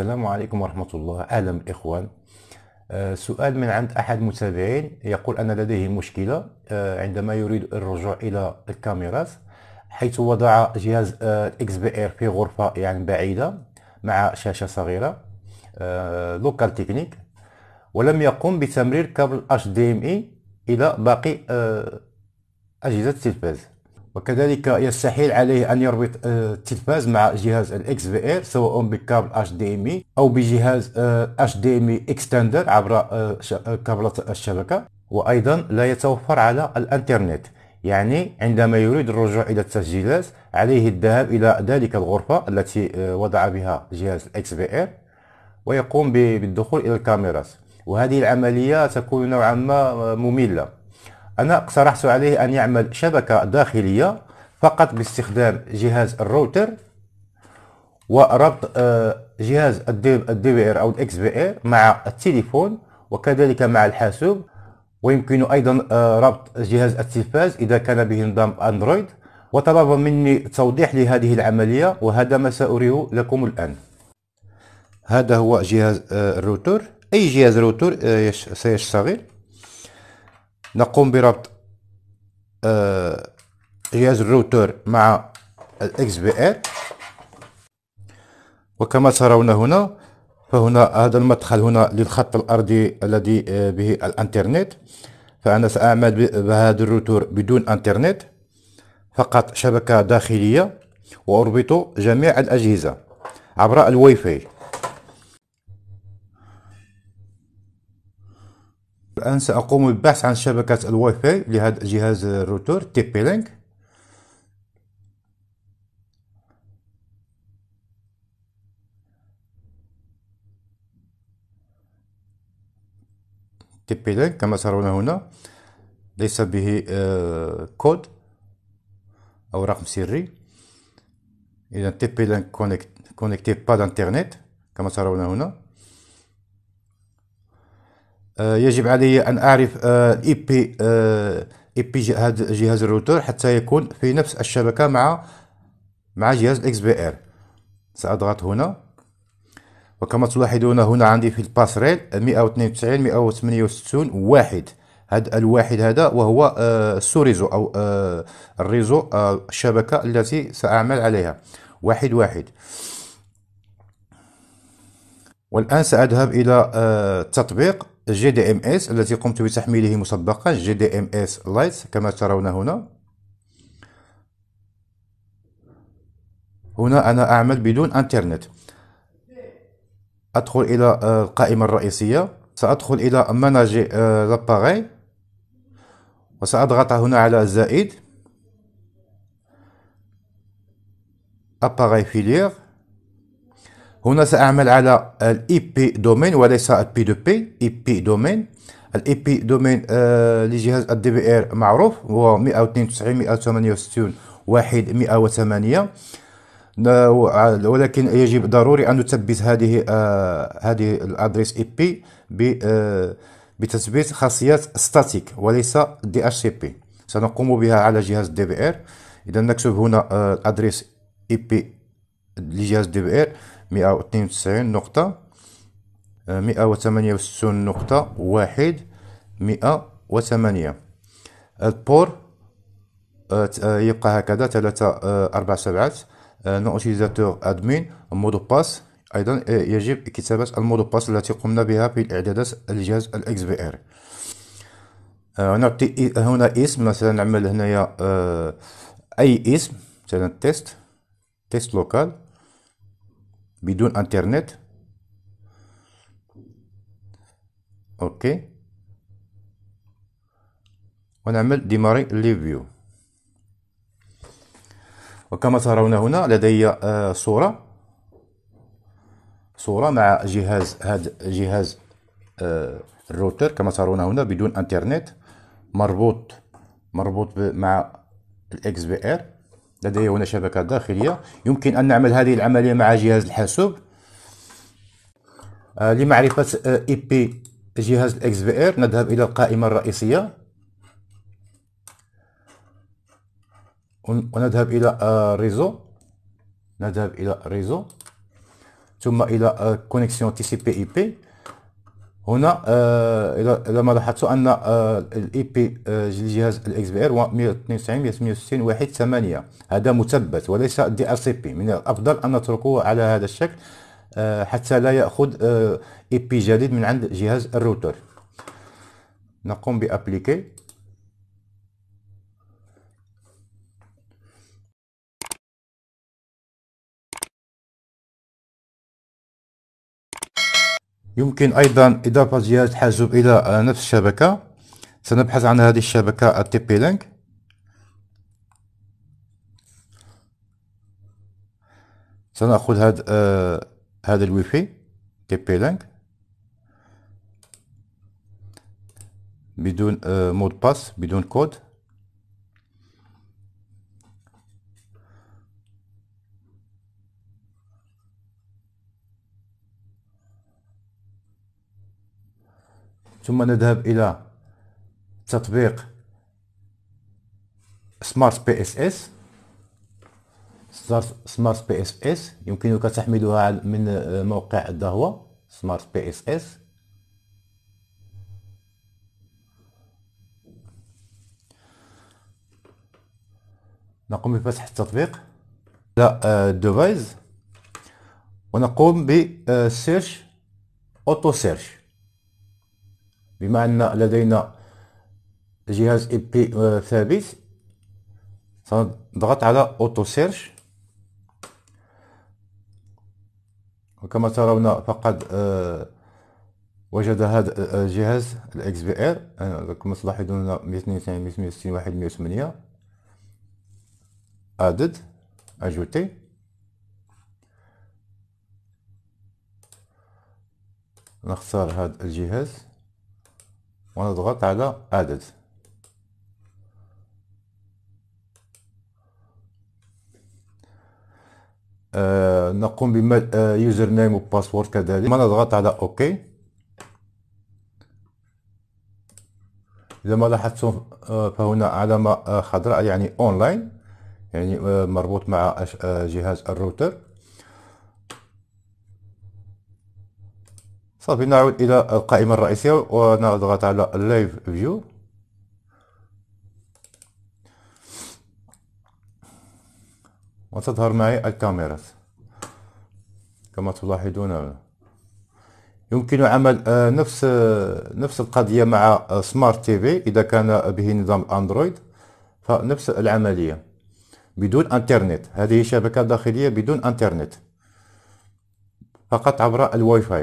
السلام عليكم ورحمة الله أهلا إخوان آه، سؤال من عند أحد المتابعين يقول أن لديه مشكلة آه، عندما يريد الرجوع إلى الكاميرات حيث وضع جهاز آه، اكس بي ار في غرفة يعني بعيدة مع شاشة صغيرة لوكال تكنيك ولم يقم بتمرير كابل HDMI إلى باقي أجهزة التلفاز وكذلك يستحيل عليه أن يربط آه، التلفاز مع جهاز الإكس بي إر سواء بكابل دي ام أو بجهاز آه، دي ام إكستندر عبر آه، كابلة الشبكة وأيضا لا يتوفر على الإنترنت يعني عندما يريد الرجوع إلى التسجيلات عليه الذهاب إلى ذلك الغرفة التي وضع بها جهاز الإكس بي إر ويقوم بالدخول إلى الكاميرات وهذه العملية تكون نوعا ما مملة أنا اقترحت عليه أن يعمل شبكة داخلية فقط باستخدام جهاز الروتر وربط آه، جهاز الدي بي ار او الاكس بي ار مع التليفون وكذلك مع الحاسوب ويمكن ايضا آه، ربط جهاز التلفاز اذا كان به نظام اندرويد وطلب مني توضيح لهذه العمليه وهذا ما ساريه لكم الان هذا هو جهاز آه، الروتر اي جهاز روتر سيشتغل نقوم بربط جهاز آه، الروتر مع الاكس بي ار وكما ترون هنا فهنا هذا المدخل هنا للخط الارضي الذي آه، به الانترنت فانا ساعمل بهذا الروتور بدون انترنت فقط شبكه داخليه واربط جميع الاجهزه عبر الواي فاي الآن سأقوم بالبحث عن شبكة الواي فاي لهذا جهاز الروتور تي بي لينك تي بي لينك كما ترون هنا ليس به آه، كود أو رقم سري إذا تي بي لينك كونكتي با دانترنت كما ترون هنا آه، يجب علي أن أعرف آه، اي بي آه، اي بي جهاز جهاز الروتر حتى يكون في نفس الشبكة مع مع جهاز الاكس بي ار سأضغط هنا وكما تلاحظون هنا عندي في الباسريل 192 168 واحد هذا الواحد هذا وهو السوريزو او الريزو الشبكه التي ساعمل عليها واحد واحد والان ساذهب الى التطبيق جي دي ام اس التي قمت بتحميله مسبقا جي دي ام اس لايت كما ترون هنا هنا أنا أعمل بدون أنترنت أدخل إلى آه، القائمة الرئيسية سأدخل إلى ماناجي آه، لاباري وسأضغط هنا على الزائد أباغي فيلير هنا سأعمل على الاي بي دومين وليس الـ p بي p بي e domain الاي بي دومين لجهاز الدي بي ار معروف هو 192 168 واحد 108 ولكن يجب ضروري ان نثبت هذه آه هذه الادريس اي e بي آه، بتثبيت خاصيات ستاتيك وليس دي اتش سي بي سنقوم بها على جهاز دي بي ار اذا نكتب هنا آه، الادريس اي e بي لجهاز دي بي ار مئة واثنين وتسعين نقطة آه، مئة وثمانية وستون نقطة واحد مئة وثمانية البور آه، آه، يبقى هكذا ثلاثة أربعة سبعات نوتيزاتور أدمين مودو باس ايضا يجب كتابة المودو باس التي قمنا بها في الاعدادات الجهاز الاكس بي ار نعطي هنا اسم مثلا نعمل هنايا اي اسم مثلا تيست تيست لوكال بدون انترنت اوكي ونعمل ديماري ليفيو وكما ترون هنا لدي آه، صورة صورة مع جهاز هذا جهاز آه، الروتر كما ترون هنا بدون انترنت مربوط مربوط مع الاكس بي ار لدي هنا شبكة داخلية يمكن أن نعمل هذه العملية مع جهاز الحاسوب آه، لمعرفة آه، اي بي جهاز الاكس بي اير نذهب إلى القائمة الرئيسية ونذهب إلى آه، ريزو نذهب إلى ريزو ثم إلى كونيكسيون تي سي بي اي بي هنا الى آه، ما لاحظتوا ان آه، الاي بي لجهاز آه، الاكس بي ار هو 192 160 واحد 8 هذا مثبت وليس دي ار سي بي من الافضل ان نتركوه على هذا الشكل حتى لا ياخذ اي بي جديد من عند جهاز الروتر نقوم بابليكي يمكن أيضا إضافة جهاز حاسوب إلى نفس الشبكة سنبحث عن هذه الشبكة تي بي لينك سنأخذ هذا آه هذا الواي فاي تي بي لينك بدون آه مود باس بدون كود ثم نذهب الى تطبيق سمارت بي اس اس سمارت بي اس اس يمكنك تحميلها من موقع الدهوه سمارت بي اس اس نقوم بفتح التطبيق لا ديفايس آه، ونقوم بسيرش اوتو سيرش بما أن لدينا جهاز اي بي آه، ثابت سنضغط على اوتو سيرش وكما ترون فقد آه، وجد هذا الجهاز آه، الاكس بي ار كما تلاحظون 192 161 108 ادد اجوتي نختار هذا الجهاز ونضغط على عدد آه نقوم بمد يوزر نيم وباسورد كذلك ثم نضغط على اوكي اذا ما لاحظتم آه، فهنا علامه آه، خضراء يعني اونلاين يعني آه، مربوط مع جهاز الروتر صافي نعود الى القائمه الرئيسيه ونضغط على لايف فيو وتظهر معي الكاميرات كما تلاحظون يمكن عمل آه، نفس آه، نفس القضيه مع سمارت تي في اذا كان به نظام اندرويد فنفس العمليه بدون انترنت هذه شبكه داخليه بدون انترنت فقط عبر الواي فاي